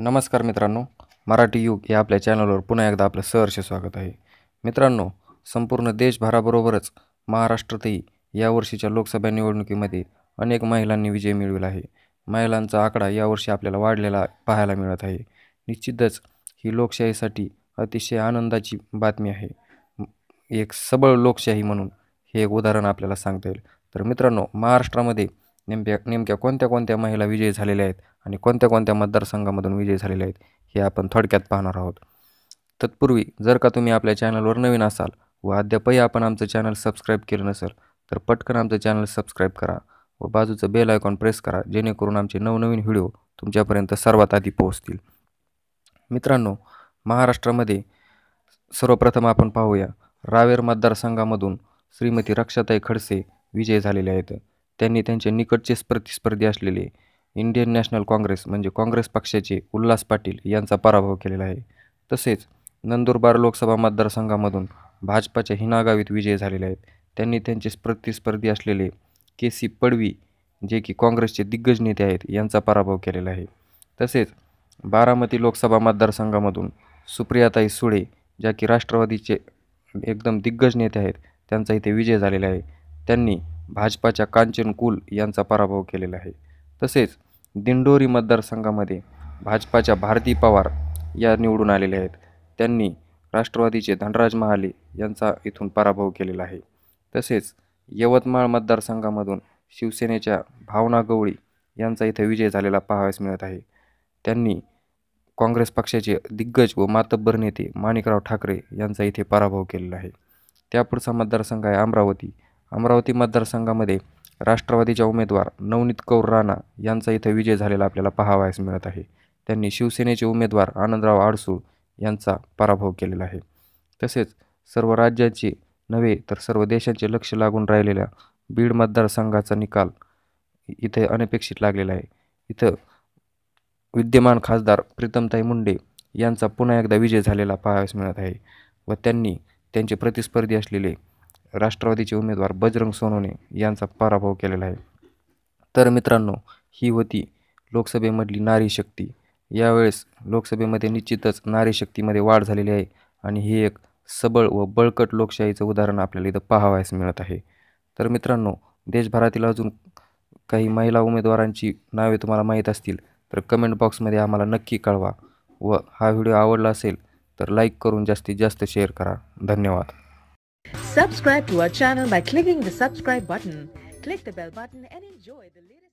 नमस्कार मित्रांनो मराठी युग या आपल्या चॅनलवर पुन्हा एकदा आपलं सहर्ष स्वागत आहे मित्रांनो संपूर्ण देशभराबरोबरच महाराष्ट्रातही यावर्षीच्या लोकसभा निवडणुकीमध्ये अनेक महिलांनी विजय मिळविला आहे महिलांचा आकडा यावर्षी आपल्याला वाढलेला पाहायला मिळत आहे निश्चितच ही लोकशाहीसाठी अतिशय आनंदाची बातमी आहे एक सबळ लोकशाही म्हणून हे एक उदाहरण आपल्याला सांगता येईल तर मित्रांनो महाराष्ट्रामध्ये नेमक्या नेमक्या कोणत्या कोणत्या महिला विजयी झालेल्या आहेत आणि कोणत्या कोणत्या मतदारसंघामधून विजयी झालेल्या आहेत हे आपण थोडक्यात पाहणार आहोत तत्पूर्वी जर का तुम्ही आपल्या चॅनलवर नवीन असाल व अद्यापही आपण आमचं चॅनल सबस्क्राईब केलं नसेल तर पटकन आमचं चॅनल सबस्क्राईब करा व बाजूचं बेल आयकॉन प्रेस करा जेणेकरून आमचे नवनवीन व्हिडिओ तुमच्यापर्यंत सर्वात आधी पोहोचतील मित्रांनो महाराष्ट्रामध्ये सर्वप्रथम आपण पाहूया रावेर मतदारसंघामधून श्रीमती रक्षाताई खडसे विजय झालेले आहेत त्यांनी त्यांचे निकटचे प्रतिस्पर्धी असलेले इंडियन नॅशनल काँग्रेस म्हणजे काँग्रेस पक्षाचे उल्हास पाटील यांचा पराभव केलेला आहे तसेच नंदुरबार लोकसभा मतदारसंघामधून भाजपाच्या हिनागावीत विजय झालेले आहेत त्यांनी त्यांचे प्रतिस्पर्धी असलेले के सी पडवी जे की काँग्रेसचे दिग्गज नेते आहेत यांचा पराभव केलेला आहे तसेच बारामती लोकसभा मतदारसंघामधून सुप्रियाताई सुळे ज्या की राष्ट्रवादीचे एकदम दिग्गज नेते आहेत त्यांचा इथे विजय झालेला आहे त्यांनी भाजपाच्या कांचन कुल यांचा पराभव केलेला आहे तसेच दिंडोरी मतदारसंघामध्ये भाजपाच्या भारती पवार या निवडून आलेल्या आहेत त्यांनी राष्ट्रवादीचे धनराज महाले यांचा इथून पराभव केलेला आहे तसेच यवतमाळ मतदारसंघामधून शिवसेनेच्या भावना गवळी यांचा इथे विजय झालेला पाहावयास मिळत आहे त्यांनी काँग्रेस पक्षाचे दिग्गज व मातब्बर नेते माणिकराव ठाकरे यांचा इथे पराभव केलेला आहे त्यापुढचा मतदारसंघ आहे अमरावती अमरावती मतदारसंघामध्ये राष्ट्रवादीच्या उमेदवार नवनीत कौर राणा यांचा इथं विजय झालेला आपल्याला पाहावयास मिळत आहे त्यांनी शिवसेनेचे उमेदवार आनंदराव आडसूळ यांचा पराभव केलेला आहे तसेच सर्व राज्यांचे नव्हे तर सर्व देशांचे लक्ष लागून राहिलेल्या बीड मतदारसंघाचा निकाल इथे अनपेक्षित लागलेला आहे इथं विद्यमान खासदार प्रीतमताई मुंडे यांचा पुन्हा एकदा विजय झालेला पाहावयास मिळत आहे व त्यांनी त्यांचे प्रतिस्पर्धी असलेले राष्ट्रवादीचे उमेदवार बजरंग सोनवणे यांचा पराभव केलेला आहे तर मित्रांनो ही होती लोकसभेमधली नारी शक्ती यावेळेस लोकसभेमध्ये निश्चितच नारी शक्तीमध्ये वाढ झालेली आहे आणि हे एक सबळ व बळकट लोकशाहीचं उदाहरण आपल्याला इथं पाहावयास मिळत आहे तर मित्रांनो देशभरातील अजून काही महिला उमेदवारांची नावे तुम्हाला माहीत असतील तर कमेंट बॉक्समध्ये आम्हाला नक्की कळवा व हा व्हिडिओ आवडला असेल तर लाईक करून जास्तीत जास्त शेअर करा धन्यवाद Subscribe to our channel by clicking the subscribe button. Click the bell button and enjoy the latest.